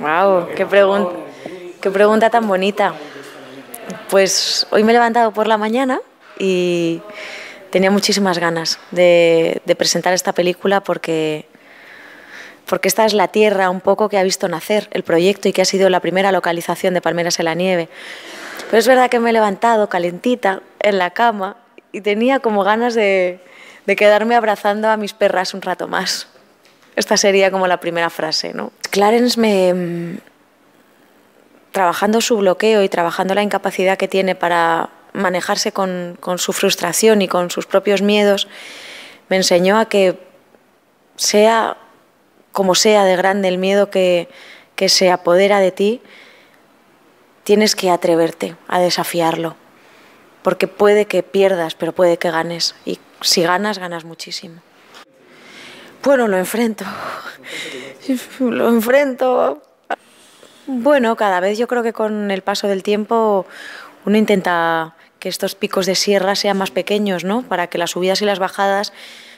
Wow, qué, pregunta tan bonita. Pues hoy me he levantado por la mañana y tenía muchísimas ganas de, presentar esta película porque, porque esta es la tierra un poco que ha visto nacer el proyecto y que ha sido la primera localización de Palmeras en la Nieve. Pero es verdad que me he levantado calentita en la cama y tenía como ganas de quedarme abrazando a mis perras un rato más. Esta sería como la primera frase, ¿no? Clarence me... Mm, trabajando su bloqueo y trabajando la incapacidad que tiene para manejarse con, su frustración y con sus propios miedos, me enseñó a que sea como sea de grande el miedo que se apodera de ti, tienes que atreverte a desafiarlo, porque puede que pierdas, pero puede que ganes, y si ganas, ganas muchísimo. Bueno, lo enfrento. Lo enfrento. Bueno, cada vez yo creo que con el paso del tiempo uno intenta que estos picos de sierra sean más pequeños, ¿no? Para que las subidas y las bajadas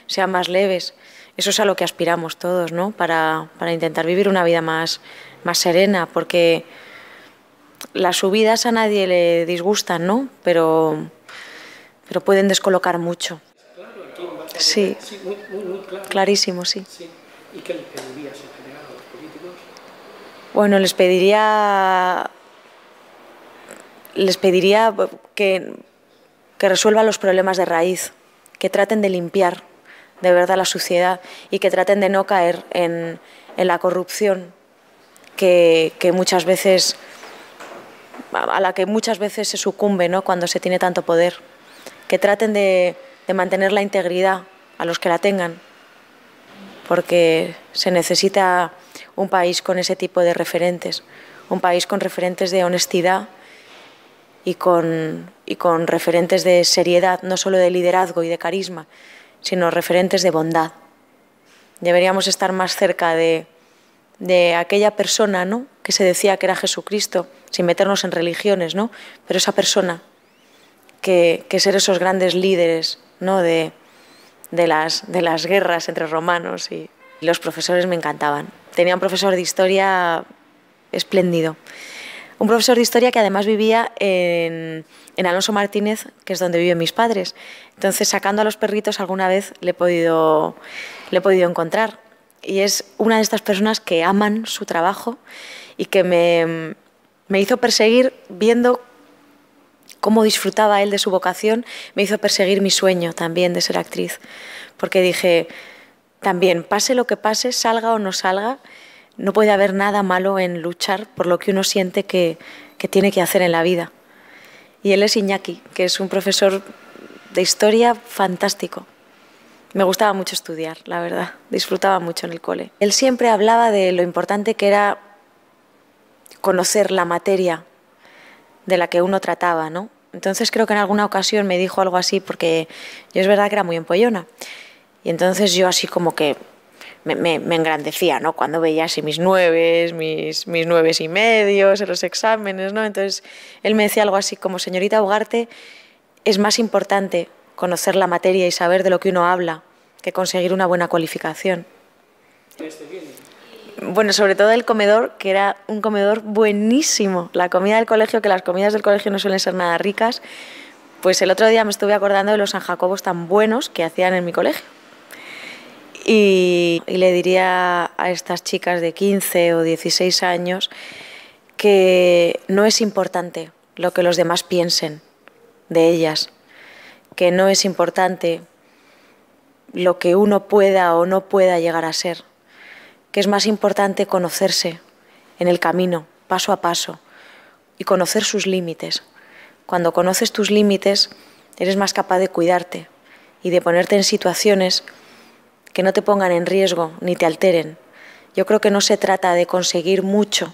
sean más leves. Eso es a lo que aspiramos todos, ¿no? Para, intentar vivir una vida más, más serena, porque las subidas a nadie le disgustan, ¿no? Pero, pero pueden descolocar mucho sí. Clarísimo, sí. ¿Y qué les pedirías en general a los políticos? Bueno, les pediría les pediría que, que resuelvan los problemas de raíz, que traten de limpiar de verdad la suciedad y que traten de no caer en, en la corrupción que, que, muchas veces a la que muchas veces se sucumbe ¿no? cuando se tiene tanto poder. Que traten de, de mantener la integridad a los que la tengan, porque se necesita un país con ese tipo de referentes, un país con referentes de honestidad y con, y con referentes de seriedad, no solo de liderazgo y de carisma, sino referentes de bondad. Deberíamos estar más cerca de, aquella persona ¿no? que se decía que era Jesucristo, sin meternos en religiones, ¿no? pero esa persona que ser esos grandes líderes ¿no? de, de, las, guerras entre romanos y los profesores me encantaban. Tenía un profesor de historia espléndido. Un profesor de historia que además vivía en, Alonso Martínez, que es donde viven mis padres. Entonces, sacando a los perritos alguna vez le he podido, he podido encontrar. Y es una de estas personas que aman su trabajo y que me, me hizo perseguir viendo cómo disfrutaba él de su vocación, me hizo perseguir mi sueño también de ser actriz. Porque dije, también, pase lo que pase, salga o no salga, no puede haber nada malo en luchar por lo que uno siente que, tiene que hacer en la vida. Y él es Iñaki, que es un profesor de historia fantástico. Me gustaba mucho estudiar, la verdad. Disfrutaba mucho en el cole. Él siempre hablaba de lo importante que era conocer la materia de la que uno trataba, ¿no? Entonces creo que en alguna ocasión me dijo algo así, porque yo es verdad que era muy empollona. Y entonces yo así como que me, engrandecía, ¿no? Cuando veía así mis nueve mis, mis nueves y medios en los exámenes, ¿no? Entonces él me decía algo así como, señorita Ugarte, es más importante conocer la materia y saber de lo que uno habla que conseguir una buena cualificación. Este bueno, sobre todo el comedor, que era un comedor buenísimo. La comida del colegio, que las comidas del colegio no suelen ser nada ricas, pues el otro día me estuve acordando de los San Jacobos tan buenos que hacían en mi colegio. Y, y le diría a estas chicas de 15 o 16 años que no es importante lo que los demás piensen de ellas, que no es importante lo que uno pueda o no pueda llegar a ser que es más importante conocerse en el camino, paso a paso, y conocer sus límites. Cuando conoces tus límites, eres más capaz de cuidarte y de ponerte en situaciones que no te pongan en riesgo ni te alteren. Yo creo que no se trata de conseguir mucho,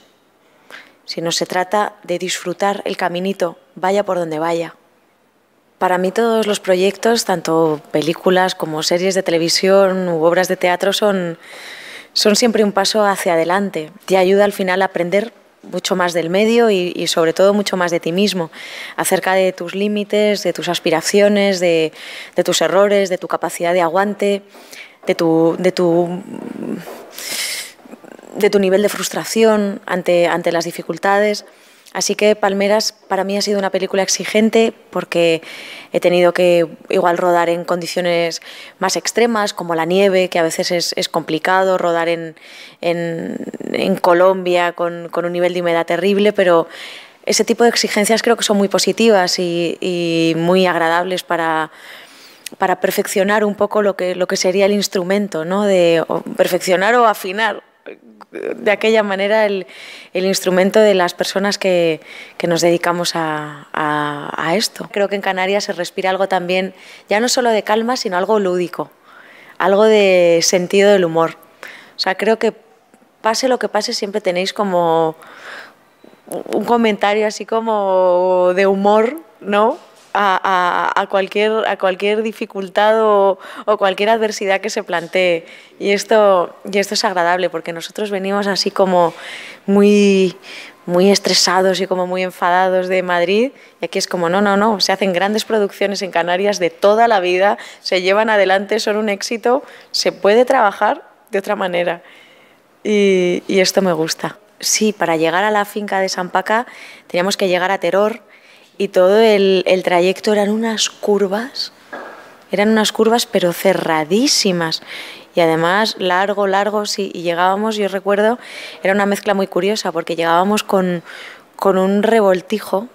sino se trata de disfrutar el caminito, vaya por donde vaya. Para mí todos los proyectos, tanto películas como series de televisión u obras de teatro, son, son siempre un paso hacia adelante. Te ayuda al final a aprender mucho más del medio y, sobre todo mucho más de ti mismo, acerca de tus límites, de tus aspiraciones, de, tus errores, de tu capacidad de aguante, de tu, de tu, nivel de frustración ante las dificultades. Así que Palmeras para mí ha sido una película exigente porque he tenido que igual rodar en condiciones más extremas, como la nieve, que a veces es, complicado, rodar en, Colombia con, un nivel de humedad terrible, pero ese tipo de exigencias creo que son muy positivas y, muy agradables para, perfeccionar un poco lo que, lo que sería el instrumento, ¿no? de perfeccionar o afinar de aquella manera el, instrumento de las personas que, nos dedicamos a, a, esto. Creo que en Canarias se respira algo también, ya no solo de calma, sino algo lúdico, algo de sentido del humor. O sea, creo que pase lo que pase, siempre tenéis como un comentario así como de humor, ¿no? a, cualquier, dificultad o, cualquier adversidad que se plantee. Y esto, y esto es agradable porque nosotros venimos así como muy, muy estresados y como muy enfadados de Madrid y aquí es como no, no, no, se hacen grandes producciones en Canarias de toda la vida, se llevan adelante, son un éxito, se puede trabajar de otra manera y, y esto me gusta. Sí, para llegar a la finca de San Paca teníamos que llegar a Teror, y todo el, trayecto eran unas curvas, eran unas curvas pero cerradísimas y además largo, largo, sí, y llegábamos, yo recuerdo, era una mezcla muy curiosa porque llegábamos con, un revoltijo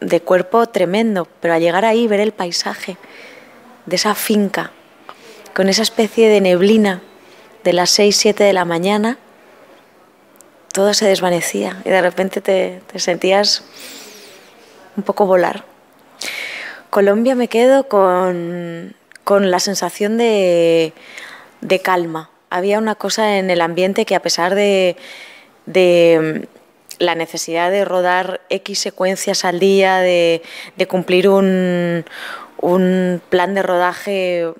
de cuerpo tremendo, pero al llegar ahí ver el paisaje de esa finca, con esa especie de neblina de las 6, 7 de la mañana, todo se desvanecía y de repente te, te sentías un poco volar. Colombia me quedo con, la sensación de, calma. Había una cosa en el ambiente que a pesar de, mm, la necesidad de rodar X secuencias al día, de, cumplir un, un plan de rodaje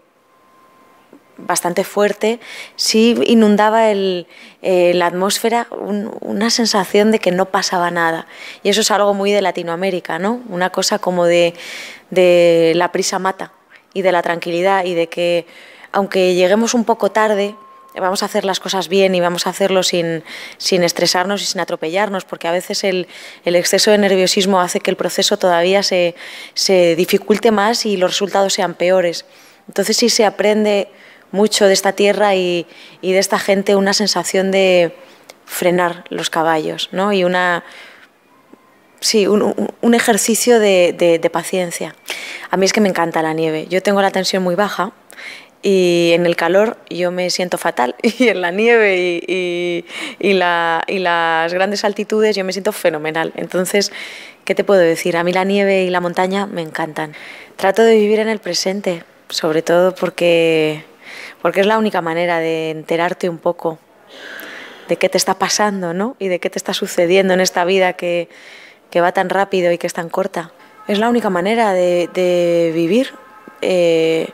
bastante fuerte, sí inundaba el, eh, la atmósfera una sensación de que no pasaba nada. Y eso es algo muy de Latinoamérica, ¿no? Una cosa como de, de la prisa mata y de la tranquilidad y de que aunque lleguemos un poco tarde, vamos a hacer las cosas bien y vamos a hacerlo sin, sin estresarnos y sin atropellarnos, porque a veces el, el, exceso de nerviosismo hace que el proceso todavía se, se dificulte más y los resultados sean peores. Entonces, si se aprende mucho de esta tierra y, de esta gente una sensación de frenar los caballos, ¿no? Y una, sí, un, ejercicio de, paciencia. A mí es que me encanta la nieve. Yo tengo la tensión muy baja y en el calor yo me siento fatal y en la nieve y las grandes altitudes yo me siento fenomenal. Entonces, ¿qué te puedo decir? A mí la nieve y la montaña me encantan. Trato de vivir en el presente, sobre todo porque porque es la única manera de enterarte un poco de qué te está pasando, ¿no? Y de qué te está sucediendo en esta vida que, va tan rápido y que es tan corta. Es la única manera de, vivir. Eh,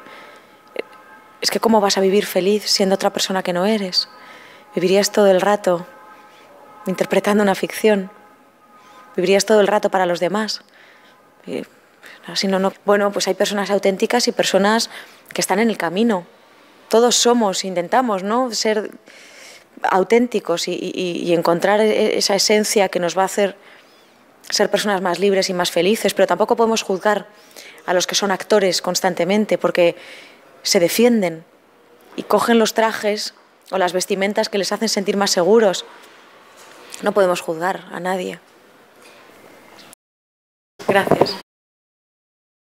es que cómo vas a vivir feliz siendo otra persona que no eres. Vivirías todo el rato interpretando una ficción. Vivirías todo el rato para los demás. no. Bueno, pues hay personas auténticas y personas que están en el camino todos somos, intentamos, ¿no? Ser auténticos y, y, encontrar e, e, esa esencia que nos va a hacer ser personas más libres y más felices, pero tampoco podemos juzgar a los que son actores constantemente porque se defienden y cogen los trajes o las vestimentas que les hacen sentir más seguros. No podemos juzgar a nadie. Gracias.